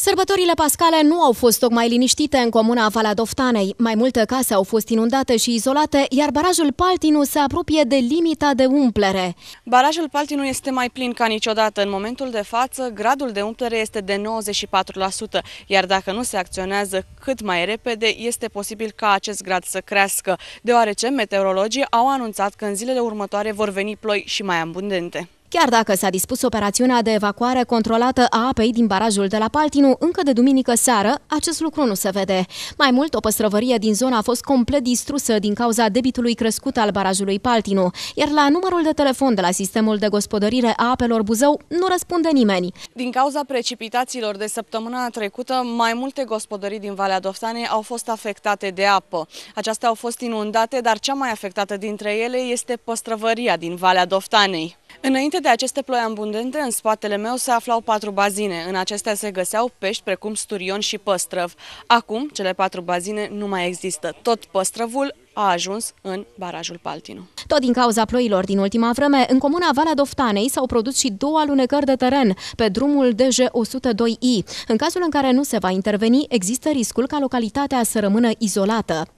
Sărbătorile pascale nu au fost tocmai liniștite în comuna Valea Doftanei. Mai multe case au fost inundate și izolate, iar barajul Paltinu se apropie de limita de umplere. Barajul Paltinu este mai plin ca niciodată. În momentul de față, gradul de umplere este de 94%, iar dacă nu se acționează cât mai repede, este posibil ca acest grad să crească, deoarece meteorologii au anunțat că în zilele următoare vor veni ploi și mai abundente. Chiar dacă s-a dispus operațiunea de evacuare controlată a apei din barajul de la Paltinu, încă de duminică seară, acest lucru nu se vede. Mai mult, o păstrăvărie din zona a fost complet distrusă din cauza debitului crescut al barajului Paltinu, iar la numărul de telefon de la sistemul de gospodărire a apelor Buzău nu răspunde nimeni. Din cauza precipitațiilor de săptămâna trecută, mai multe gospodării din Valea Doftanei au fost afectate de apă. Acestea au fost inundate, dar cea mai afectată dintre ele este păstrăvăria din Valea Doftanei. Înainte de aceste ploi abundente, în spatele meu se aflau patru bazine. În acestea se găseau pești precum sturion și păstrăv. Acum, cele patru bazine nu mai există. Tot păstrăvul a ajuns în barajul Paltinu. Tot din cauza ploilor din ultima vreme, în comuna Valea Doftanei s-au produs și două alunecări de teren pe drumul DJ102I. În cazul în care nu se va interveni, există riscul ca localitatea să rămână izolată.